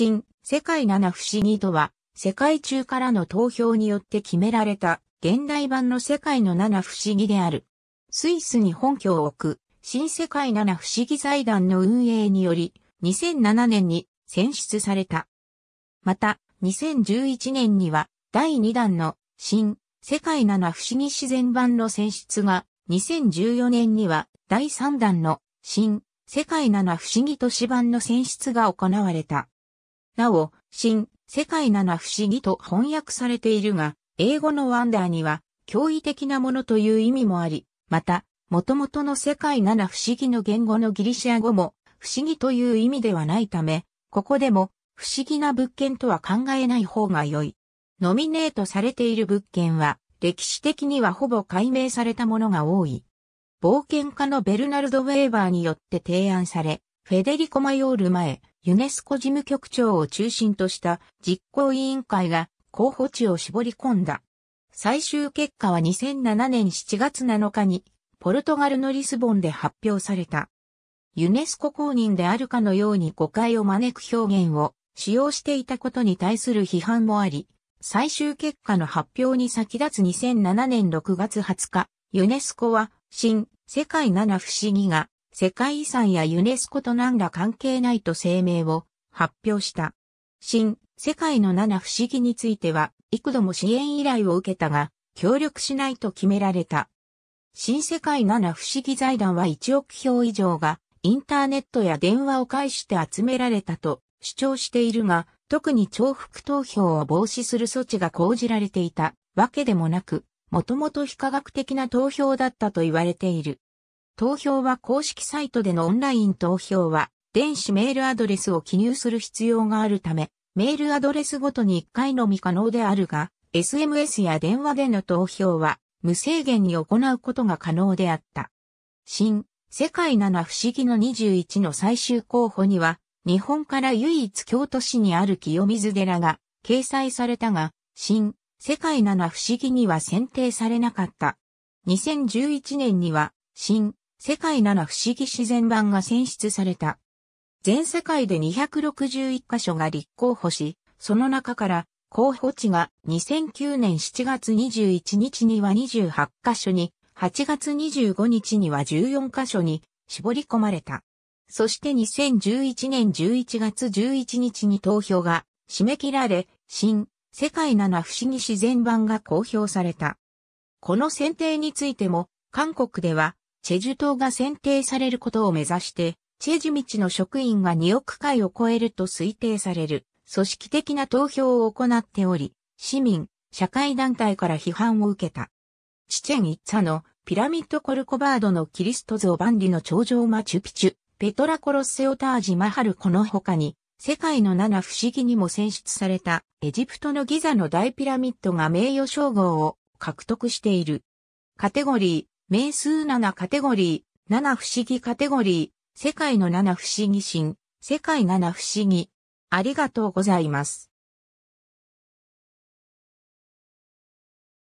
新、世界七不思議とは、世界中からの投票によって決められた、現代版の世界の七不思議である。スイスに本拠を置く、新世界七不思議財団の運営により、2007年に選出された。また、2011年には、第2弾の、新、世界七不思議自然版の選出が、2014年には、第3弾の、新、世界七不思議都市版の選出が行われた。なお、新、世界七不思議と翻訳されているが、英語のワンダーには、驚異的なものという意味もあり、また、元々の世界七不思議の言語のギリシア語も、不思議という意味ではないため、ここでも、不思議な物件とは考えない方が良い。ノミネートされている物件は、歴史的にはほぼ解明されたものが多い。冒険家のベルナルド・ウェーバーによって提案され、フェデリコ・マヨール前、ユネスコ事務局長を中心とした実行委員会が候補地を絞り込んだ。最終結果は2007年7月7日にポルトガルのリスボンで発表された。ユネスコ公認であるかのように誤解を招く表現を使用していたことに対する批判もあり、最終結果の発表に先立つ2007年6月20日、ユネスコは新世界7不思議が世界遺産やユネスコと何ら関係ないと声明を発表した。新、世界の七不思議については、幾度も支援依頼を受けたが、協力しないと決められた。新世界七不思議財団は1億票以上が、インターネットや電話を介して集められたと主張しているが、特に重複投票を防止する措置が講じられていたわけでもなく、もともと非科学的な投票だったと言われている。投票は公式サイトでのオンライン投票は、電子メールアドレスを記入する必要があるため、メールアドレスごとに1回のみ可能であるが、SMS や電話での投票は、無制限に行うことが可能であった。新、世界七不思議の21の最終候補には、日本から唯一京都市にある清水寺が掲載されたが、新、世界七不思議には選定されなかった。2011年には、新、世界七不思議自然版が選出された。全世界で261カ所が立候補し、その中から候補地が2009年7月21日には28カ所に、8月25日には14カ所に絞り込まれた。そして2011年11月11日に投票が締め切られ、新、世界七不思議自然版が公表された。この選定についても、韓国ではチェジュ島が選定されることを目指して、チェジュ道の職員が2億回を超えると推定される、組織的な投票を行っており、市民、社会団体から批判を受けた。チチェン・イッツァのピラミッド・コルコバードのキリスト像万里の頂上マチュピチュ、ペトラ・コロッセオ・タージ・マハルこの他に、世界の七不思議にも選出されたエジプトのギザの大ピラミッドが名誉称号を獲得している。カテゴリー名数7カテゴリー、7不思議カテゴリー、世界の7不思議神、世界7不思議。ありがとうございます。